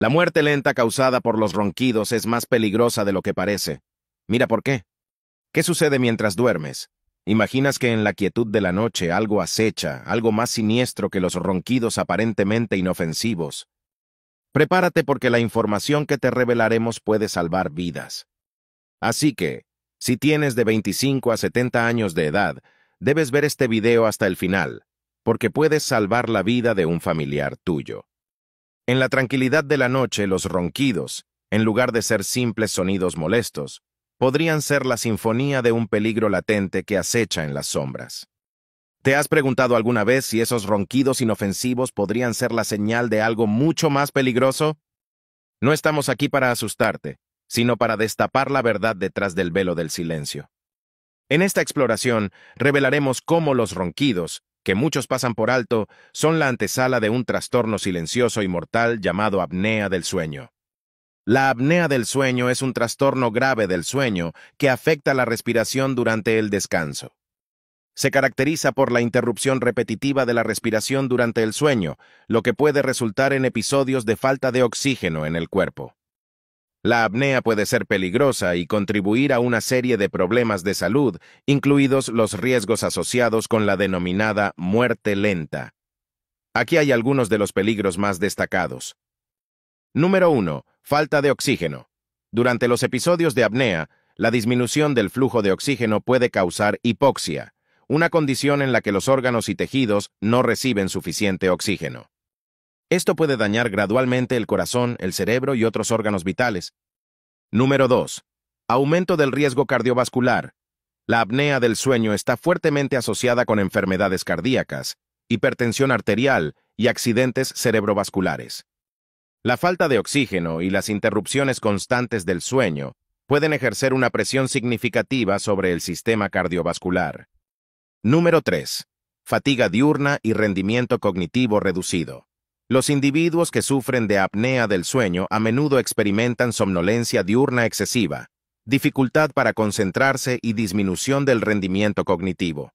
La muerte lenta causada por los ronquidos es más peligrosa de lo que parece. Mira por qué. ¿Qué sucede mientras duermes? Imaginas que en la quietud de la noche algo acecha, algo más siniestro que los ronquidos aparentemente inofensivos. Prepárate porque la información que te revelaremos puede salvar vidas. Así que, si tienes de 25 a 70 años de edad, debes ver este video hasta el final, porque puedes salvar la vida de un familiar tuyo. En la tranquilidad de la noche, los ronquidos, en lugar de ser simples sonidos molestos, podrían ser la sinfonía de un peligro latente que acecha en las sombras. ¿Te has preguntado alguna vez si esos ronquidos inofensivos podrían ser la señal de algo mucho más peligroso? No estamos aquí para asustarte, sino para destapar la verdad detrás del velo del silencio. En esta exploración revelaremos cómo los ronquidos que muchos pasan por alto, son la antesala de un trastorno silencioso y mortal llamado apnea del sueño. La apnea del sueño es un trastorno grave del sueño que afecta la respiración durante el descanso. Se caracteriza por la interrupción repetitiva de la respiración durante el sueño, lo que puede resultar en episodios de falta de oxígeno en el cuerpo. La apnea puede ser peligrosa y contribuir a una serie de problemas de salud, incluidos los riesgos asociados con la denominada muerte lenta. Aquí hay algunos de los peligros más destacados. Número 1. Falta de oxígeno. Durante los episodios de apnea, la disminución del flujo de oxígeno puede causar hipoxia, una condición en la que los órganos y tejidos no reciben suficiente oxígeno. Esto puede dañar gradualmente el corazón, el cerebro y otros órganos vitales. Número 2. Aumento del riesgo cardiovascular. La apnea del sueño está fuertemente asociada con enfermedades cardíacas, hipertensión arterial y accidentes cerebrovasculares. La falta de oxígeno y las interrupciones constantes del sueño pueden ejercer una presión significativa sobre el sistema cardiovascular. Número 3. Fatiga diurna y rendimiento cognitivo reducido. Los individuos que sufren de apnea del sueño a menudo experimentan somnolencia diurna excesiva, dificultad para concentrarse y disminución del rendimiento cognitivo.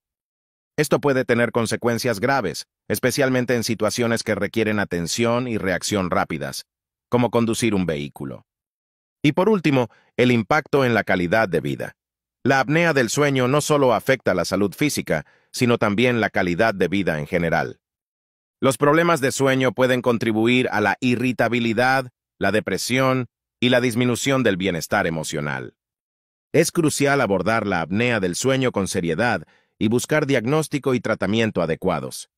Esto puede tener consecuencias graves, especialmente en situaciones que requieren atención y reacción rápidas, como conducir un vehículo. Y por último, el impacto en la calidad de vida. La apnea del sueño no solo afecta la salud física, sino también la calidad de vida en general. Los problemas de sueño pueden contribuir a la irritabilidad, la depresión y la disminución del bienestar emocional. Es crucial abordar la apnea del sueño con seriedad y buscar diagnóstico y tratamiento adecuados.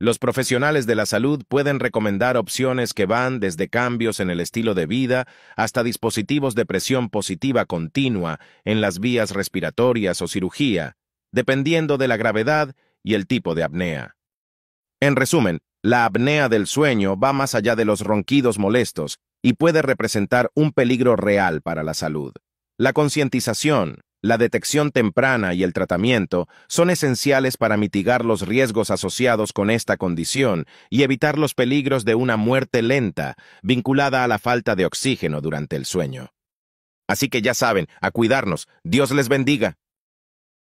Los profesionales de la salud pueden recomendar opciones que van desde cambios en el estilo de vida hasta dispositivos de presión positiva continua en las vías respiratorias o cirugía, dependiendo de la gravedad y el tipo de apnea. En resumen, la apnea del sueño va más allá de los ronquidos molestos y puede representar un peligro real para la salud. La concientización, la detección temprana y el tratamiento son esenciales para mitigar los riesgos asociados con esta condición y evitar los peligros de una muerte lenta vinculada a la falta de oxígeno durante el sueño. Así que ya saben, a cuidarnos. Dios les bendiga.